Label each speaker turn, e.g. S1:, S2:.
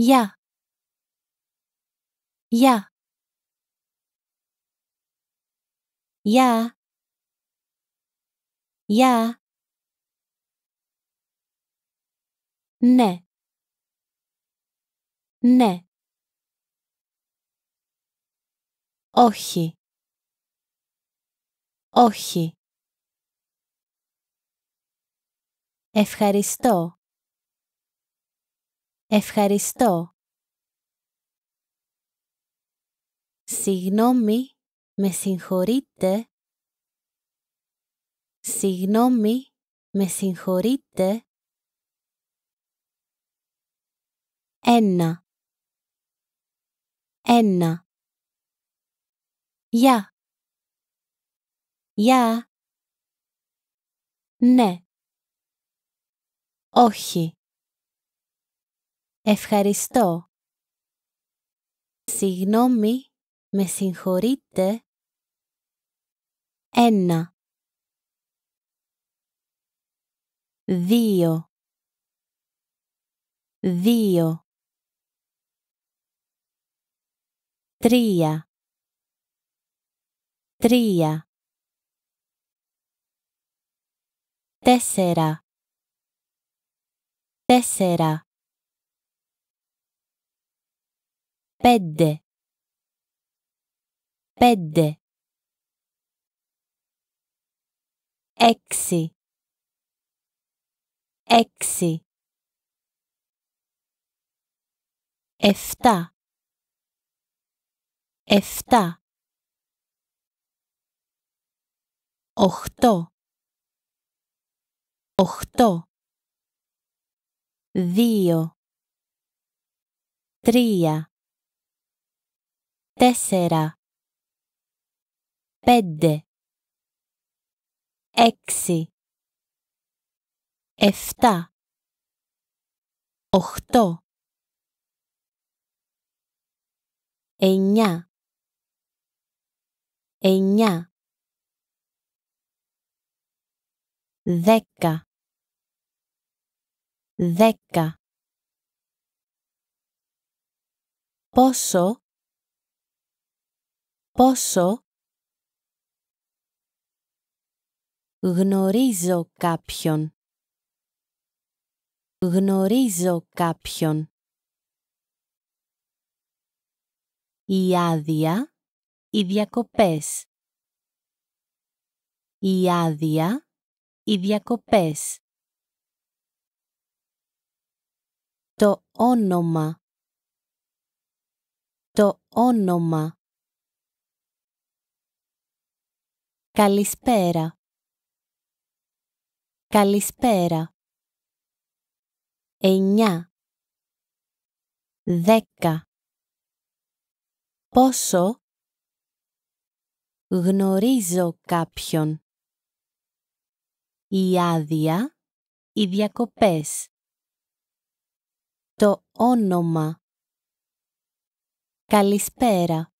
S1: Γεια, γεια, γεια, ναι, ναι, όχι, όχι, ευχαριστώ. Ευχαριστώ. Συγγνώμη, με συγχωρείτε. Συγγνώμη, με συγχωρείτε. Ένα. Ένα. Γεια. Γεια. Ναι. Όχι. Ευχαριστώ. Συγγνώμη, με συγχωρείτε. Ένα. Δύο. Δύο. Τρία. Τρία. Τέσσερα. Τέσσερα. πέντε πέντε έξι έξι εφτά εφτά οχτώ οχτώ δύο τρία τέσσερα, πέντε, έξι, εφτά, οχτώ, εννιά, εννιά, δέκα, δέκα. Πόσο Πόσο Γνωρίζω κάποιον Γνωρίζω κάποιον Η άδεια, οι διακοπές Η άδεια, οι διακοπές Το όνομα Το όνομα Καλησπέρα. Καλησπέρα. Εννιά. Δέκα. Πόσο. Γνωρίζω κάποιον. Η άδεια, οι διακοπές. Το όνομα. Καλησπέρα.